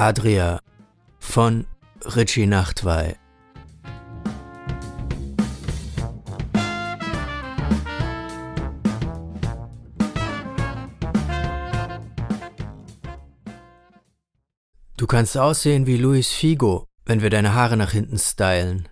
Adria von Richie Nachtwey. Du kannst aussehen wie Luis Figo, wenn wir deine Haare nach hinten stylen.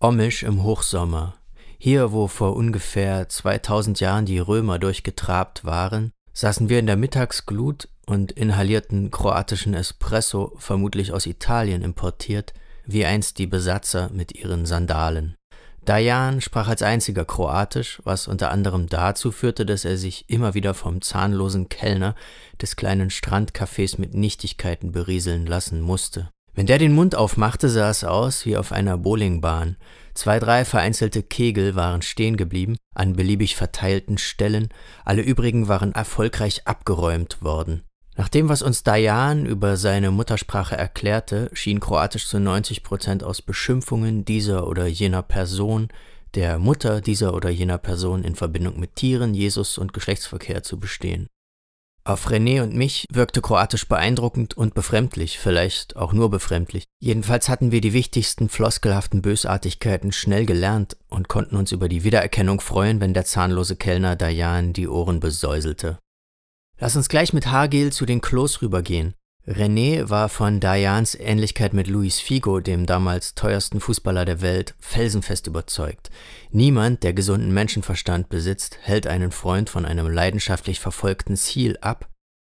Omisch im Hochsommer. Hier, wo vor ungefähr 2000 Jahren die Römer durchgetrabt waren, saßen wir in der Mittagsglut und inhalierten kroatischen Espresso, vermutlich aus Italien importiert, wie einst die Besatzer mit ihren Sandalen. Dayan sprach als einziger Kroatisch, was unter anderem dazu führte, dass er sich immer wieder vom zahnlosen Kellner des kleinen Strandcafés mit Nichtigkeiten berieseln lassen musste. Wenn der den Mund aufmachte, sah es aus wie auf einer Bowlingbahn. Zwei, drei vereinzelte Kegel waren stehen geblieben, an beliebig verteilten Stellen, alle übrigen waren erfolgreich abgeräumt worden. Nach dem, was uns Dayan über seine Muttersprache erklärte, schien Kroatisch zu 90 Prozent aus Beschimpfungen dieser oder jener Person, der Mutter dieser oder jener Person in Verbindung mit Tieren, Jesus und Geschlechtsverkehr zu bestehen. Auf René und mich wirkte Kroatisch beeindruckend und befremdlich, vielleicht auch nur befremdlich. Jedenfalls hatten wir die wichtigsten floskelhaften Bösartigkeiten schnell gelernt und konnten uns über die Wiedererkennung freuen, wenn der zahnlose Kellner Dayan die Ohren besäuselte. Lass uns gleich mit Hagel zu den Klos rübergehen. René war von Dayans Ähnlichkeit mit Luis Figo, dem damals teuersten Fußballer der Welt, felsenfest überzeugt. Niemand, der gesunden Menschenverstand besitzt, hält einen Freund von einem leidenschaftlich verfolgten Ziel ab.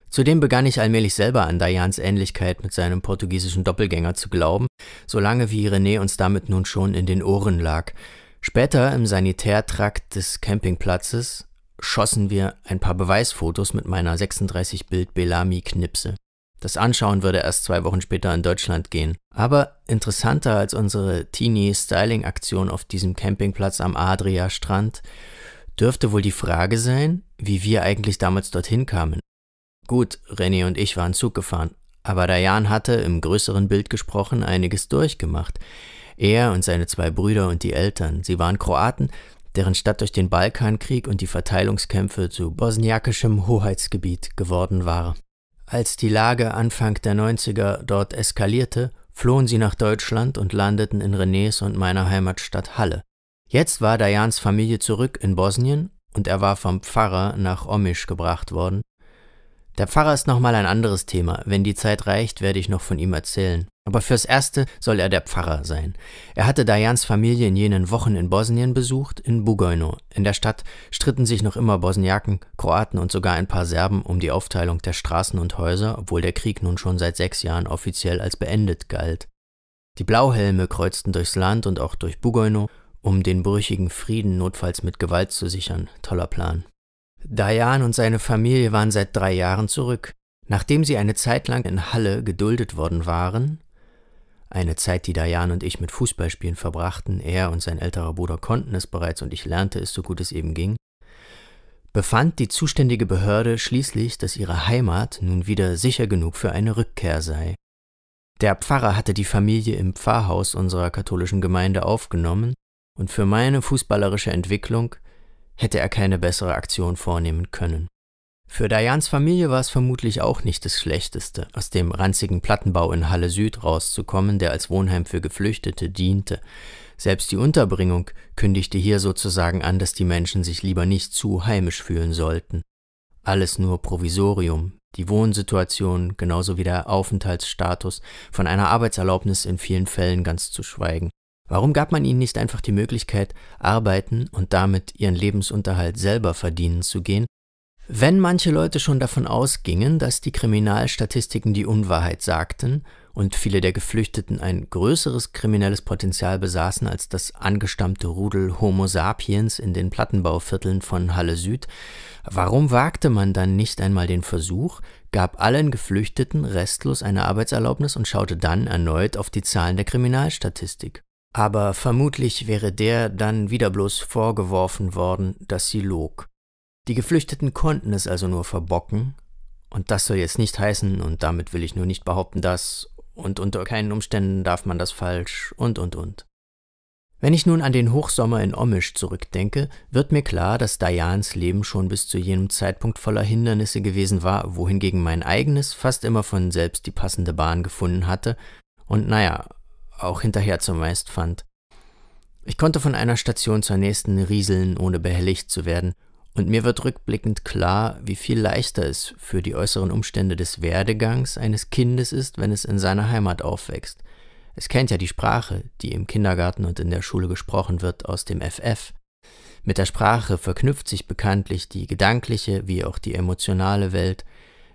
Zudem begann ich allmählich selber an Dayans Ähnlichkeit mit seinem portugiesischen Doppelgänger zu glauben, solange wie René uns damit nun schon in den Ohren lag. Später im Sanitärtrakt des Campingplatzes schossen wir ein paar Beweisfotos mit meiner 36-Bild Bellamy Knipse. Das Anschauen würde erst zwei Wochen später in Deutschland gehen. Aber interessanter als unsere Teenie-Styling-Aktion auf diesem Campingplatz am Adria-Strand dürfte wohl die Frage sein, wie wir eigentlich damals dorthin kamen. Gut, René und ich waren Zug gefahren, aber Dayan hatte, im größeren Bild gesprochen, einiges durchgemacht. Er und seine zwei Brüder und die Eltern, sie waren Kroaten, deren Stadt durch den Balkankrieg und die Verteilungskämpfe zu bosniakischem Hoheitsgebiet geworden war. Als die Lage Anfang der 90er dort eskalierte, flohen sie nach Deutschland und landeten in Renés und meiner Heimatstadt Halle. Jetzt war Dayans Familie zurück in Bosnien und er war vom Pfarrer nach Omisch gebracht worden. Der Pfarrer ist nochmal ein anderes Thema, wenn die Zeit reicht, werde ich noch von ihm erzählen. Aber fürs Erste soll er der Pfarrer sein. Er hatte Dayans Familie in jenen Wochen in Bosnien besucht, in Bugojno. In der Stadt stritten sich noch immer Bosniaken, Kroaten und sogar ein paar Serben um die Aufteilung der Straßen und Häuser, obwohl der Krieg nun schon seit sechs Jahren offiziell als beendet galt. Die Blauhelme kreuzten durchs Land und auch durch Bugojno, um den brüchigen Frieden notfalls mit Gewalt zu sichern. Toller Plan. Dayan und seine Familie waren seit drei Jahren zurück. Nachdem sie eine Zeit lang in Halle geduldet worden waren, eine Zeit, die Dayan und ich mit Fußballspielen verbrachten, er und sein älterer Bruder konnten es bereits und ich lernte es so gut es eben ging, befand die zuständige Behörde schließlich, dass ihre Heimat nun wieder sicher genug für eine Rückkehr sei. Der Pfarrer hatte die Familie im Pfarrhaus unserer katholischen Gemeinde aufgenommen, und für meine fußballerische Entwicklung hätte er keine bessere Aktion vornehmen können. Für Dians Familie war es vermutlich auch nicht das Schlechteste, aus dem ranzigen Plattenbau in Halle Süd rauszukommen, der als Wohnheim für Geflüchtete diente. Selbst die Unterbringung kündigte hier sozusagen an, dass die Menschen sich lieber nicht zu heimisch fühlen sollten. Alles nur Provisorium, die Wohnsituation genauso wie der Aufenthaltsstatus, von einer Arbeitserlaubnis in vielen Fällen ganz zu schweigen. Warum gab man ihnen nicht einfach die Möglichkeit, arbeiten und damit ihren Lebensunterhalt selber verdienen zu gehen wenn manche Leute schon davon ausgingen, dass die Kriminalstatistiken die Unwahrheit sagten und viele der Geflüchteten ein größeres kriminelles Potenzial besaßen als das angestammte Rudel Homo sapiens in den Plattenbauvierteln von Halle Süd, warum wagte man dann nicht einmal den Versuch, gab allen Geflüchteten restlos eine Arbeitserlaubnis und schaute dann erneut auf die Zahlen der Kriminalstatistik? Aber vermutlich wäre der dann wieder bloß vorgeworfen worden, dass sie log. Die Geflüchteten konnten es also nur verbocken, und das soll jetzt nicht heißen, und damit will ich nur nicht behaupten, dass, und unter keinen Umständen darf man das falsch, und, und, und. Wenn ich nun an den Hochsommer in Omisch zurückdenke, wird mir klar, dass Dayans Leben schon bis zu jenem Zeitpunkt voller Hindernisse gewesen war, wohingegen mein eigenes fast immer von selbst die passende Bahn gefunden hatte und naja, auch hinterher zumeist fand. Ich konnte von einer Station zur nächsten rieseln, ohne behelligt zu werden, und mir wird rückblickend klar, wie viel leichter es für die äußeren Umstände des Werdegangs eines Kindes ist, wenn es in seiner Heimat aufwächst. Es kennt ja die Sprache, die im Kindergarten und in der Schule gesprochen wird, aus dem FF. Mit der Sprache verknüpft sich bekanntlich die gedankliche wie auch die emotionale Welt.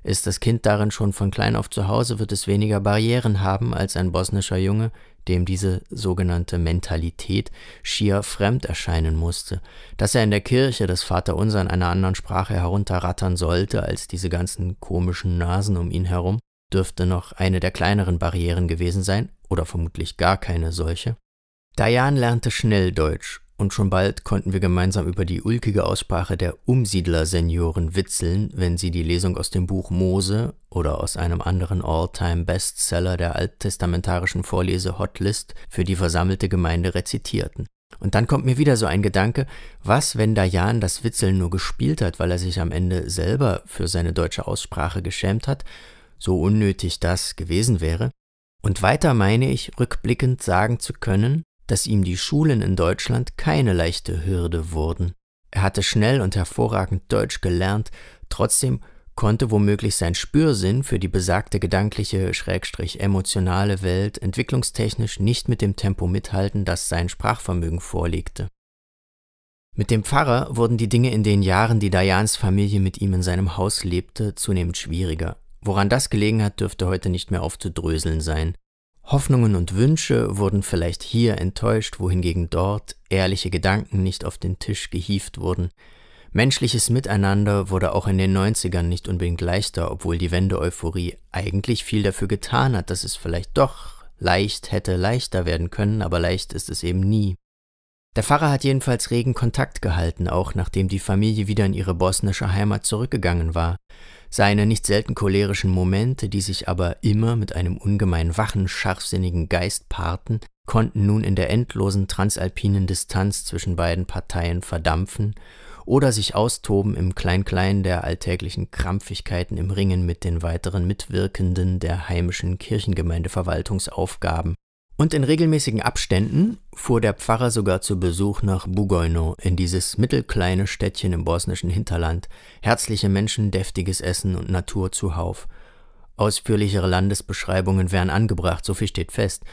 Ist das Kind darin schon von klein auf zu Hause, wird es weniger Barrieren haben als ein bosnischer Junge, dem diese sogenannte Mentalität schier fremd erscheinen musste, dass er in der Kirche das Vaterunser in einer anderen Sprache herunterrattern sollte als diese ganzen komischen Nasen um ihn herum, dürfte noch eine der kleineren Barrieren gewesen sein, oder vermutlich gar keine solche. Dayan lernte schnell Deutsch und schon bald konnten wir gemeinsam über die ulkige Aussprache der Umsiedler-Senioren witzeln, wenn sie die Lesung aus dem Buch Mose oder aus einem anderen All-Time-Bestseller der alttestamentarischen Vorlese-Hotlist für die versammelte Gemeinde rezitierten. Und dann kommt mir wieder so ein Gedanke, was, wenn Dayan das Witzeln nur gespielt hat, weil er sich am Ende selber für seine deutsche Aussprache geschämt hat, so unnötig das gewesen wäre. Und weiter meine ich, rückblickend sagen zu können, dass ihm die Schulen in Deutschland keine leichte Hürde wurden. Er hatte schnell und hervorragend Deutsch gelernt, trotzdem konnte womöglich sein Spürsinn für die besagte gedankliche, schrägstrich emotionale Welt entwicklungstechnisch nicht mit dem Tempo mithalten, das sein Sprachvermögen vorlegte. Mit dem Pfarrer wurden die Dinge in den Jahren, die Dayans Familie mit ihm in seinem Haus lebte, zunehmend schwieriger. Woran das gelegen hat, dürfte heute nicht mehr aufzudröseln sein. Hoffnungen und Wünsche wurden vielleicht hier enttäuscht, wohingegen dort ehrliche Gedanken nicht auf den Tisch gehieft wurden. Menschliches Miteinander wurde auch in den 90ern nicht unbedingt leichter, obwohl die Wende-Euphorie eigentlich viel dafür getan hat, dass es vielleicht doch leicht hätte leichter werden können, aber leicht ist es eben nie. Der Pfarrer hat jedenfalls regen Kontakt gehalten, auch nachdem die Familie wieder in ihre bosnische Heimat zurückgegangen war. Seine nicht selten cholerischen Momente, die sich aber immer mit einem ungemein wachen, scharfsinnigen Geist paarten, konnten nun in der endlosen transalpinen Distanz zwischen beiden Parteien verdampfen oder sich austoben im Klein-Klein der alltäglichen Krampfigkeiten im Ringen mit den weiteren Mitwirkenden der heimischen Kirchengemeindeverwaltungsaufgaben und in regelmäßigen Abständen fuhr der Pfarrer sogar zu Besuch nach Bugojno, in dieses mittelkleine Städtchen im bosnischen Hinterland. Herzliche Menschen, deftiges Essen und Natur zuhauf. Ausführlichere Landesbeschreibungen wären angebracht, so viel steht fest.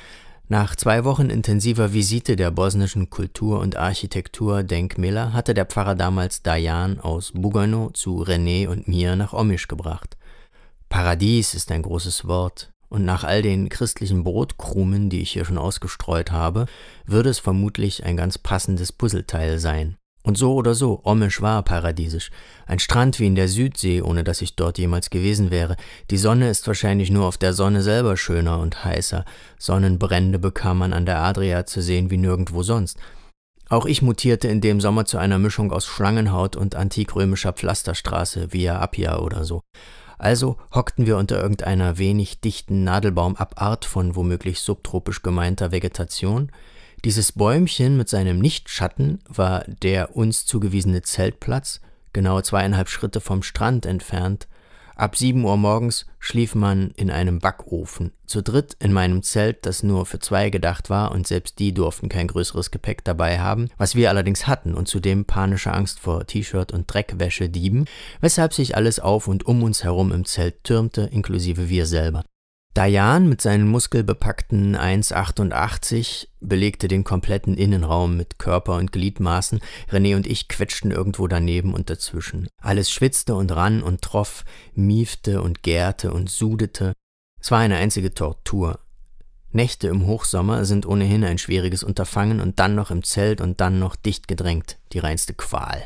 Nach zwei Wochen intensiver Visite der bosnischen Kultur- und Architekturdenkmäler hatte der Pfarrer damals Dayan aus Bugojno zu René und mir nach Omisch gebracht. Paradies ist ein großes Wort, und nach all den christlichen Brotkrumen, die ich hier schon ausgestreut habe, würde es vermutlich ein ganz passendes Puzzleteil sein. Und so oder so, Omisch war paradiesisch. Ein Strand wie in der Südsee, ohne dass ich dort jemals gewesen wäre. Die Sonne ist wahrscheinlich nur auf der Sonne selber schöner und heißer. Sonnenbrände bekam man an der Adria zu sehen wie nirgendwo sonst. Auch ich mutierte in dem Sommer zu einer Mischung aus Schlangenhaut und antikrömischer Pflasterstraße via Appia oder so. Also hockten wir unter irgendeiner wenig dichten Nadelbaumabart von womöglich subtropisch gemeinter Vegetation. Dieses Bäumchen mit seinem Nichtschatten war der uns zugewiesene Zeltplatz, genau zweieinhalb Schritte vom Strand entfernt, Ab 7 Uhr morgens schlief man in einem Backofen, zu dritt in meinem Zelt, das nur für zwei gedacht war und selbst die durften kein größeres Gepäck dabei haben, was wir allerdings hatten und zudem panische Angst vor T-Shirt und Dreckwäsche Dieben, weshalb sich alles auf und um uns herum im Zelt türmte, inklusive wir selber. Dayan mit seinen muskelbepackten 1,88 belegte den kompletten Innenraum mit Körper und Gliedmaßen, René und ich quetschten irgendwo daneben und dazwischen. Alles schwitzte und rann und troff, miefte und gärte und sudete. Es war eine einzige Tortur. Nächte im Hochsommer sind ohnehin ein schwieriges Unterfangen und dann noch im Zelt und dann noch dicht gedrängt, die reinste Qual.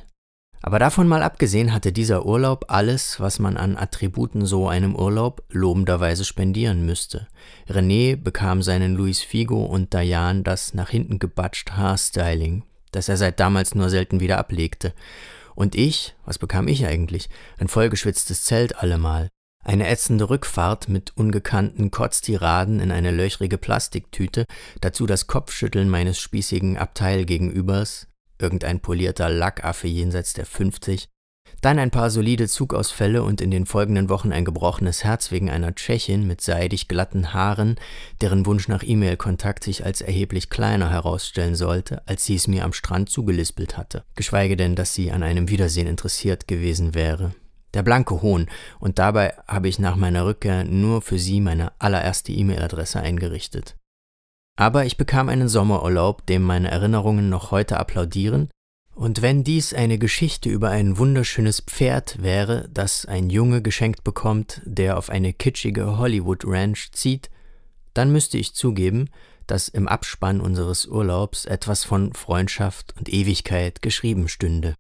Aber davon mal abgesehen hatte dieser Urlaub alles, was man an Attributen so einem Urlaub lobenderweise spendieren müsste. René bekam seinen Luis Figo und Dayan das nach hinten gebatscht Haarstyling, das er seit damals nur selten wieder ablegte. Und ich, was bekam ich eigentlich? Ein vollgeschwitztes Zelt allemal. Eine ätzende Rückfahrt mit ungekannten Kotztiraden in eine löchrige Plastiktüte, dazu das Kopfschütteln meines spießigen Abteilgegenübers, irgendein polierter Lackaffe jenseits der 50, dann ein paar solide Zugausfälle und in den folgenden Wochen ein gebrochenes Herz wegen einer Tschechin mit seidig glatten Haaren, deren Wunsch nach E-Mail-Kontakt sich als erheblich kleiner herausstellen sollte, als sie es mir am Strand zugelispelt hatte, geschweige denn, dass sie an einem Wiedersehen interessiert gewesen wäre. Der blanke Hohn, und dabei habe ich nach meiner Rückkehr nur für sie meine allererste E-Mail-Adresse eingerichtet. Aber ich bekam einen Sommerurlaub, dem meine Erinnerungen noch heute applaudieren, und wenn dies eine Geschichte über ein wunderschönes Pferd wäre, das ein Junge geschenkt bekommt, der auf eine kitschige Hollywood Ranch zieht, dann müsste ich zugeben, dass im Abspann unseres Urlaubs etwas von Freundschaft und Ewigkeit geschrieben stünde.